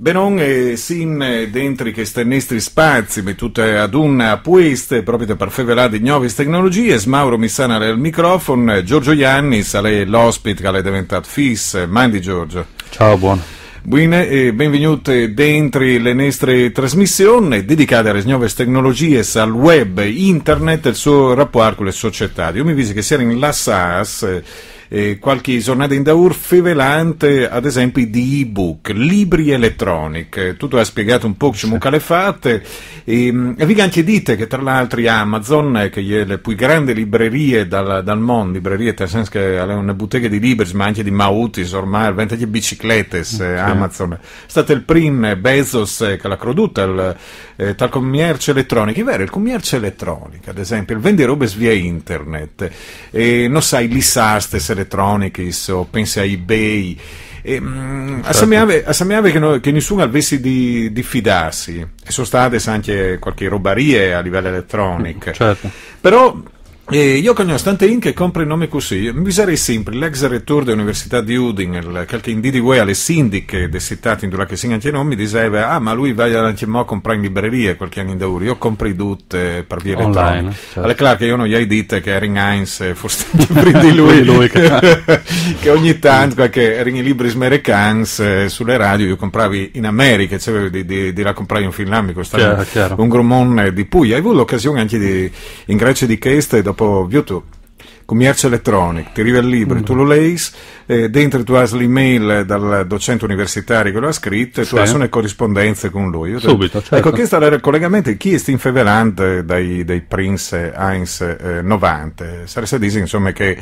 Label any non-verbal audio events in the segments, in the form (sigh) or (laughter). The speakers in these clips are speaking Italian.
Benon e sin eh, dentro questi nostri spazi, mettute ad una pueste, proprio per favelare di nuove tecnologie, Smauro Missana al microfono, Giorgio Ianni, sarei l'ospite che è diventato fis. Mandi Giorgio. Ciao, buono. Buine e benvenuti dentro le nostre trasmissioni dedicate alle nuove tecnologie, al web, internet e il suo rapporto con le società. Io mi visto che siamo in Lassas. Eh, eh, qualche giornata in Daur fevelante, ad esempio, di ebook, libri elettronici. Tu hai spiegato un po' come le fatte. E, ehm, e vi anche dite che tra l'altro Amazon, eh, che è le più grandi librerie dal, dal mondo, librerie nel senso che è una bottega di libri, ma anche di mautis ormai, vende di biciclette okay. Eh, Amazon. State il prim eh, Bezos che l'ha creduta, il, eh, commercio elettronico. È vero, il commercio elettronico, ad esempio, il vendere robe via internet. E non sai, lì saste se Electronics o pensi a eBay. E, mh, mm, certo. Assamiave, che, no, che, nessuno avesse di, di fidarsi, e sono state anche qualche robarie a livello elettronico. Certo. Però e io nonostante Inc. compra il nome così, mi sarei sempre l'ex rettore dell'Università di Udine, qualche in DDW alle sindiche del città in cui si anche non, mi diceva, ah ma lui va anche mo a comprare in libreria qualche anno in dauri, io compri tutte per via elettronica. Certo. Alle clare che io non gli hai detto che Erin Heinz forse libri (laughs) di lui, lui che... (laughs) che... ogni tanto qualche Erin i libri smerecans eh, sulle radio io compravi in America, cioè di, di, di la comprai in Finlandia, un gromone di Puglia, avevo l'occasione anche di, in Grecia di Cheste tipo YouTube commercio elettronico, ti arriva il libro, mm. tu lo leis, eh, dentro tu hai l'email dal docente universitario che lo ha scritto e sì. tu hai le corrispondenze con lui. Io Subito, ecco, certo. Ecco, questo era il collegamento chi è in Feverand dai, dai Prince Heinz eh, 90. Sarebbe se insomma che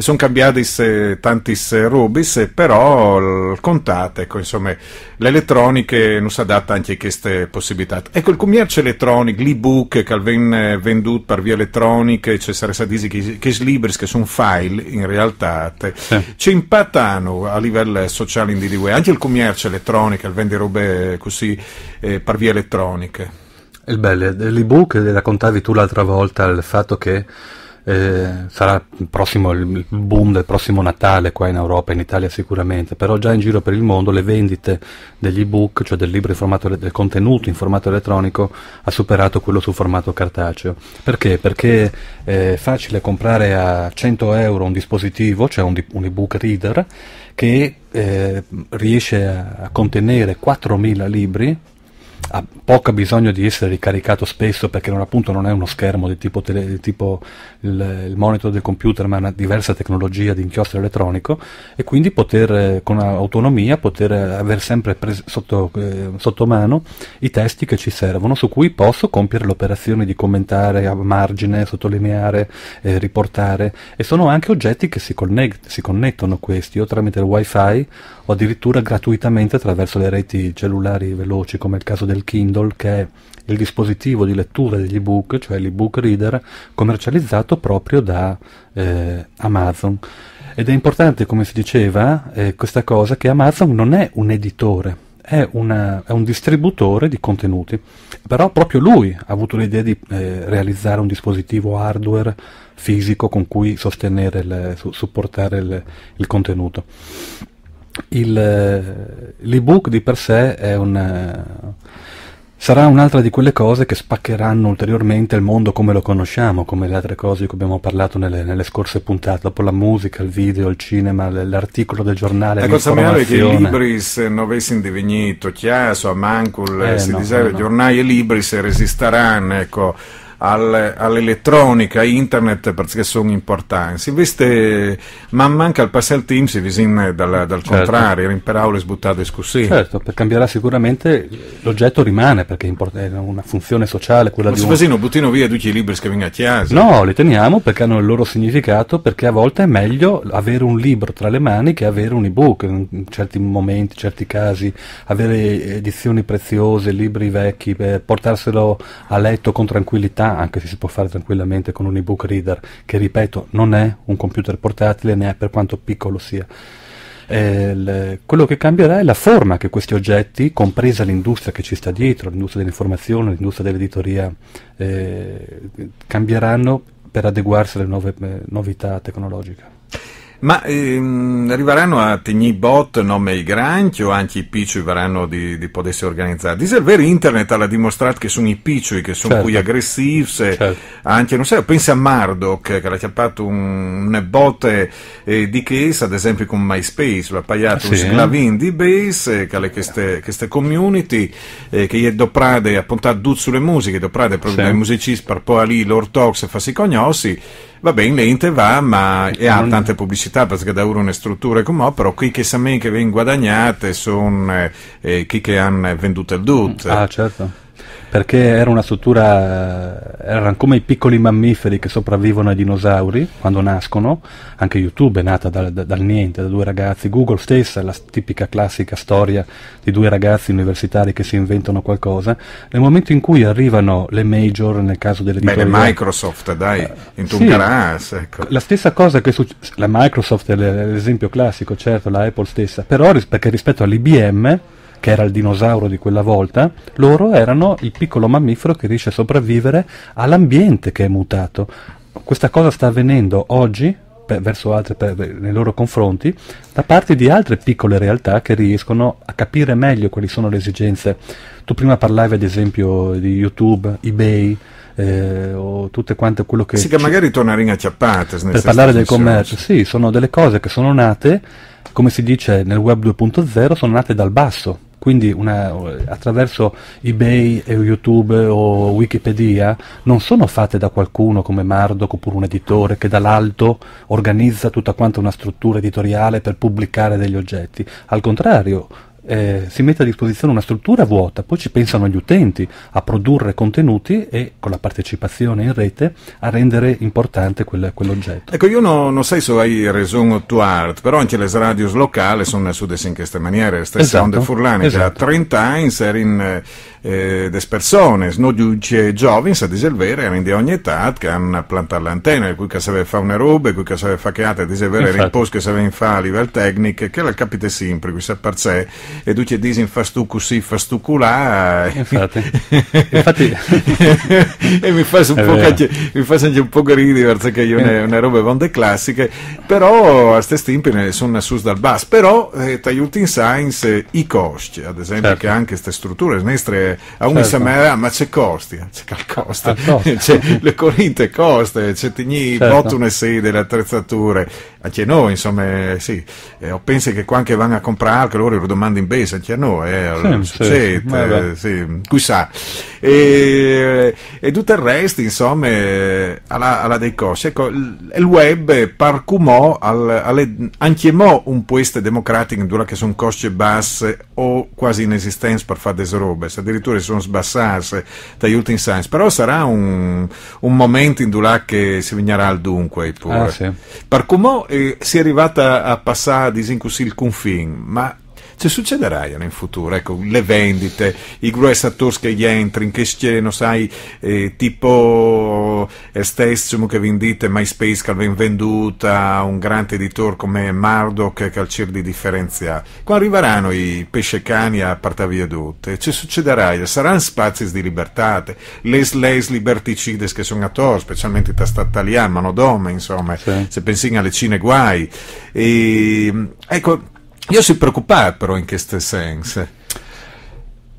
e sono cambiati eh, tantis eh, rubis, eh, però contate, ecco, insomma, l'elettronica non si adatta anche a queste possibilità. Ecco, il commercio elettronico, l'ebook che viene venduto per via elettronica, c'è cioè sarà disi che, che libri, che sono file, in realtà, sì. ci impattano a livello sociale in DDW, anche il commercio elettronico, il vendere robe così eh, per via elettronica. Il bello, l'ebook, raccontavi tu l'altra volta il fatto che eh, sarà il, prossimo, il boom del prossimo Natale qua in Europa, in Italia sicuramente, però già in giro per il mondo le vendite degli ebook, cioè del libro in formato, del contenuto in formato elettronico, ha superato quello su formato cartaceo. Perché? Perché eh, è facile comprare a 100 euro un dispositivo, cioè un, un ebook reader, che eh, riesce a contenere 4.000 libri ha poco bisogno di essere ricaricato spesso perché non, appunto non è uno schermo di tipo, tele, di tipo il, il, monitor del computer ma una diversa tecnologia di inchiostro elettronico e quindi poter eh, con autonomia poter eh, avere sempre sotto, eh, sotto, mano i testi che ci servono su cui posso compiere l'operazione di commentare a margine, sottolineare, eh, riportare e sono anche oggetti che si, connect, si connettono questi o tramite il wifi o addirittura gratuitamente attraverso le reti cellulari veloci come il caso del Kindle che è il dispositivo di lettura degli ebook, cioè l'ebook reader commercializzato proprio da eh, Amazon. Ed è importante, come si diceva, eh, questa cosa che Amazon non è un editore, è, una, è, un distributore di contenuti. Però proprio lui ha avuto l'idea di eh, realizzare un dispositivo hardware fisico con cui sostenere il, supportare il, il contenuto il, eh, l'ebook di per sé è un eh, sarà un'altra di quelle cose che spaccheranno ulteriormente il mondo come lo conosciamo, come le altre cose di cui abbiamo parlato nelle, nelle scorse puntate, dopo la musica, il video, il cinema, l'articolo del giornale. La cosa male è che Libris non avesse indivinito Chiasso, Amancul, eh, si no, disava no. giornali Libris resisteranno, ecco al, all'elettronica, internet, perché sono importanti. Invece, man manca il passare il team, si viene dal, dal certo. contrario, rimperare e sbuttare così. Certo, per cambiare sicuramente l'oggetto rimane, perché è una funzione sociale quella Ma di... Ma se un... buttino via tutti i libri che vengono a chiesa. No, li teniamo perché hanno il loro significato, perché a volte è meglio avere un libro tra le mani che avere un ebook, in certi momenti, in certi casi, avere edizioni preziose, libri vecchi, eh, portarselo a letto con tranquillità anche se si può fare tranquillamente con un ebook reader, che ripeto non è un computer portatile né per quanto piccolo sia. Eh, le, quello che cambierà è la forma che questi oggetti, compresa l'industria che ci sta dietro, l'industria dell'informazione, l'industria dell'editoria, eh, cambieranno per adeguarsi alle nuove eh, novità tecnologiche. Ma ehm, arriveranno a Tegni Bot, nome i granchi o anche i picciui verranno di, di potersi organizzare. Di server internet ha dimostrato che sono i picciui che sono certo. qui aggressivi, certo. anche, non so, pensi a Murdoch che l'ha chiappato un, una botte eh, di case, ad esempio con MySpace, l'ha pagato sì, un sclavin di base, eh, che ha queste, queste community, eh, che gli è doprade appuntato duzzo sulle musiche, doprade proprio sì. dai musicisti, per poi lì l'ortox e farsi cognossi, va bene, l'ente va, ma e ha tante pubblicità università perché da una struttura come ho, però quelle che sa me che vengono guadagnate sono eh, quelle eh, che hanno venduto il tutto. Ah, certo perché era una struttura, erano come i piccoli mammiferi che sopravvivono ai dinosauri quando nascono, anche YouTube è nata dal, dal niente, da due ragazzi, Google stessa è la tipica classica storia di due ragazzi universitari che si inventano qualcosa, nel momento in cui arrivano le major, nel caso delle Beh, le Microsoft, dai, eh, in tu sì, caras, ecco. La stessa cosa che succede, la Microsoft è l'esempio classico, certo, la Apple stessa, però ris- perché rispetto all'IBM che era il dinosauro di quella volta, loro erano il piccolo mammifero che riesce a sopravvivere all'ambiente che è mutato. Questa cosa sta avvenendo oggi per, verso altre, per, nei loro confronti da parte di altre piccole realtà che riescono a capire meglio quali sono le esigenze. Tu prima parlavi ad esempio di YouTube, eBay, eh, o tutte quante quello che... Sì, che magari tornare in acciappate. Per parlare del commercio, sì, sono delle cose che sono nate, come si dice nel web 2.0, sono nate dal basso quindi una, attraverso eBay e YouTube o Wikipedia non sono fatte da qualcuno come Mardoc oppure un editore che dall'alto organizza tutta quanta una struttura editoriale per pubblicare degli oggetti. Al contrario, eh, si mette a disposizione una struttura vuota, poi ci pensano gli utenti a produrre contenuti e con la partecipazione in rete a rendere importante quel, quell'oggetto. Ecco, io non so se hai ragione tu art, però anche le radio locali sono su esatto, esatto. in questa eh, maniera, stessa esatto, Onde Furlane, esatto. che 30 anni era in eh, des persones, no dice giovins, a diselvere, erano di ogni età, che hanno plantato l'antenna, cui che sapeva fare una roba, cui che sapeva fare che altre, diselvere, era in posto che sapeva fare a livello tecnico, che la capite sempre, qui sa per sé, e tu ci dici fa stu così, fa stu culà, infatti, infatti... e mi fa (laughs) (laughs) un po' anche, mi fa un po' gridi, perché io ne, una roba bande classiche, però a ste stimpi ne sono sus dal bas, però eh, ti aiuti in science eh, i costi, ad esempio certo. che anche queste strutture, nestre a uno certo. mi sembra, ah, ma c'è Costi, eh, c'è Calcosta, ah, (laughs) cioè, c'è le Corinte Costa, c'è Tigni, certo. Bottune sede, le attrezzature, anche noi, insomma, eh, sì, eh, pensi che qua anche vanno a comprare, che loro lo domandano in base, anche a noi, eh, sì, succede, sì, eh, sì, chi sa. E, e tutto il resto insomma alla, alla dei cosci ecco il, web parcumò al, alle, anche mo un po' queste democratiche dura che sono cosce basse o quasi inesistenti per fare delle robe addirittura sono sbassate dagli ultimi science però sarà un, un momento in dura che si vignerà al dunque Ah, sì. parcumò eh, si è arrivata a passare a disincussi diciamo il confine ma ci succederà in futuro? Ecco, le vendite, i grossi attore che gli entrano, che scenano, sai, eh, tipo è stesso che vendite MySpace che viene venduta a un grande editor come Mardoc che al CIR di differenzia. Quando arriveranno i pesce cani a Partaviadotte, ci succederà? Saranno spazi di libertà, le sleis liberticides che sono a specialmente da Stattalia, Manodome, insomma, sì. se pensi alle Cine Guai. E, ehm, ecco, io si preoccupato però in questo senso.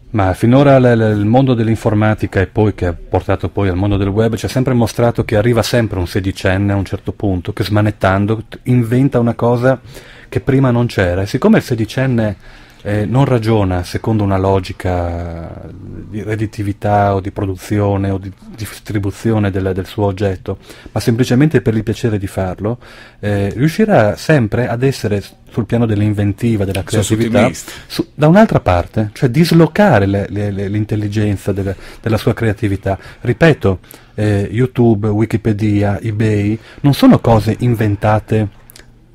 Ma finora l- l- il mondo dell'informatica e poi che ha portato poi al mondo del web ci ha sempre mostrato che arriva sempre un sedicenne a un certo punto che smanettando inventa una cosa che prima non c'era. E siccome il sedicenne eh, non ragiona secondo una logica di redditività o di produzione o di distribuzione del, del suo oggetto, ma semplicemente per il piacere di farlo, eh, riuscirà sempre ad essere sul piano dell'inventiva, della creatività, su, da un'altra parte, cioè dislocare le, le, le, l'intelligenza della, della sua creatività. Ripeto, eh, YouTube, Wikipedia, eBay non sono cose inventate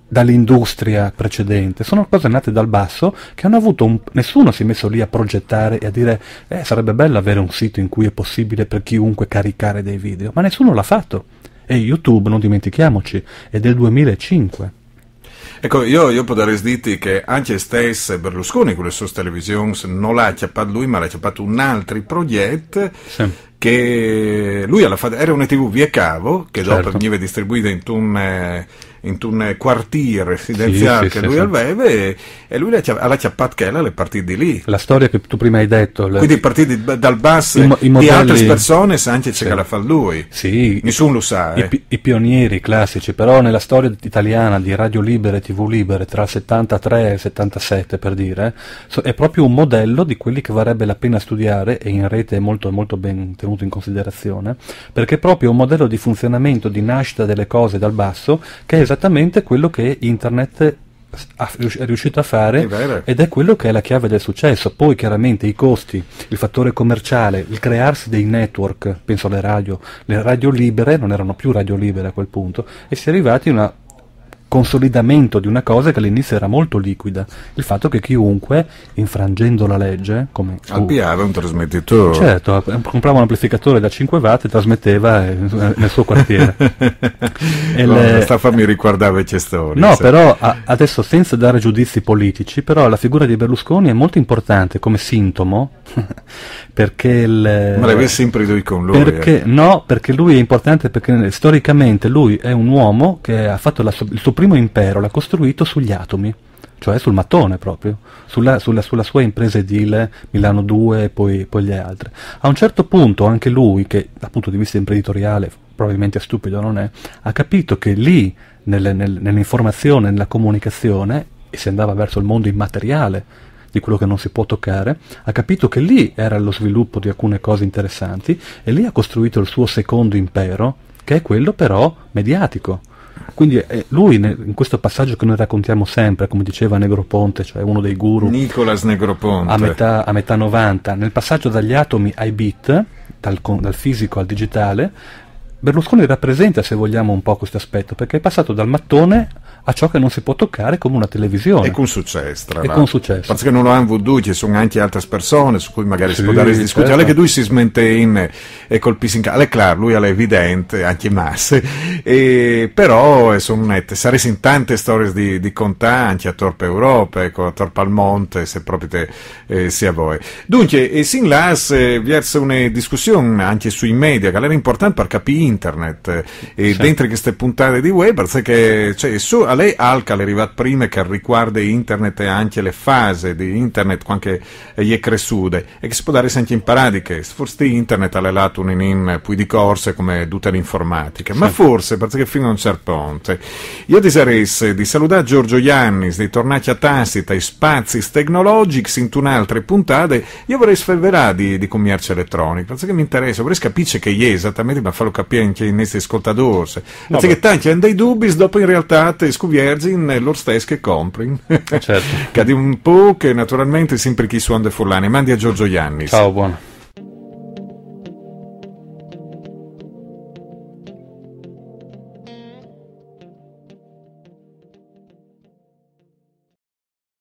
dall'industria precedente, sono cose nate dal basso che hanno avuto un... nessuno si è messo lì a progettare e a dire eh, sarebbe bello avere un sito in cui è possibile per chiunque caricare dei video, ma nessuno l'ha fatto. E YouTube, non dimentichiamoci, è del 2005. Ecco, io, io potrei sditi che anche stesso Berlusconi con le sue televisioni non l'ha acchiappato lui, ma l'ha acchiappato un altro progetto sì. che lui alla fa- era una tv via cavo che certo. dopo veniva distribuita in un in un quartiere residenziale sì, che sì, lui aveva e, e lui alla Ciappatkella le partì di lì. La storia che tu prima hai detto. Le... Quindi partì di, dal basso di modelli... altre persone Sanchez sì. ce la fa lui. Sì. Nessuno lo sa. I, eh. I, pionieri classici, però nella storia italiana di radio libere e tv libere tra il 73 e il 77 per dire, è proprio un modello di quelli che varrebbe la pena studiare e in rete è molto, molto ben tenuto in considerazione, perché è proprio un modello di funzionamento, di nascita delle cose dal basso che è esattamente esattamente quello che Internet è riuscito a fare ed è quello che è la chiave del successo. Poi chiaramente i costi, il fattore commerciale, il crearsi dei network, penso alle radio, le radio libere non erano più radio libere a quel punto e si è arrivati a una consolidamento di una cosa che all'inizio era molto liquida, il fatto che chiunque, infrangendo la legge, come... Al uh, un trasmettitore. Certo, comprava un amplificatore da 5 watt e trasmetteva eh, nel suo quartiere. (laughs) e no, le... Sta fammi ricordare Cestoni. No, però a, adesso senza dare giudizi politici, però la figura di Berlusconi è molto importante come sintomo (laughs) perché il, ma l'aveva eh, sempre lui con lui perché, eh. no perché lui è importante perché storicamente lui è un uomo che ha fatto la, il suo primo impero l'ha costruito sugli atomi cioè sul mattone proprio sulla, sulla, sulla sua impresa edile Milano 2 e poi, poi le altre a un certo punto anche lui che dal punto di vista imprenditoriale probabilmente è stupido non è ha capito che lì nel, nel, nell'informazione nella comunicazione e si andava verso il mondo immateriale di quello che non si può toccare, ha capito che lì era lo sviluppo di alcune cose interessanti e lì ha costruito il suo secondo impero, che è quello però mediatico. Quindi eh, lui in questo passaggio che noi raccontiamo sempre, come diceva Negroponte, cioè uno dei guru Nicolas Negroponte a metà, a metà 90, nel passaggio dagli atomi ai bit, dal, dal fisico al digitale, Berlusconi rappresenta, se vogliamo, un po' questo aspetto, perché è passato dal mattone a ciò che non si può toccare come una televisione. E con successo. E con successo. Perché non lo hanno avuto, ci sono anche altre persone su cui magari sì, si può dare certo. discutere, che lui si smente in e eh, colpisce in casa. È chiaro, lui è evidente, anche masse, (laughs) e, però eh, sono nette. Saresti in tante storie di, di contà anche a Torpe Europa, ecco, a Torpe al Monte, se proprio te eh, sia voi. Dunque, e sin là eh, vi è una discussione anche sui media, che era importante per capire internet, eh, e sì. dentro queste puntate di web, perché cioè, su, lei Alca è arrivato prima che riguarda internet e anche le fasi di internet quando è cresciuta e che si può dare anche in che forse internet ha lato un in poi di corse come tutta l'informatica ma certo. forse perché fino a un certo punto io ti di salutare Giorgio Iannis di tornare a Tassita e Spazi Technologics in un'altra puntata io vorrei sferverare di, di commercio elettronico perché mi interessa vorrei capire che è esattamente ma farlo capire anche in questi ascoltatori perché tanti hanno dei dubbi dopo in realtà te scuviergin loro stessi che comprin. Certo. (laughs) che un po' che naturalmente sempre chi suona de Furlane. Mandi a Giorgio Iannis. Ciao, buono.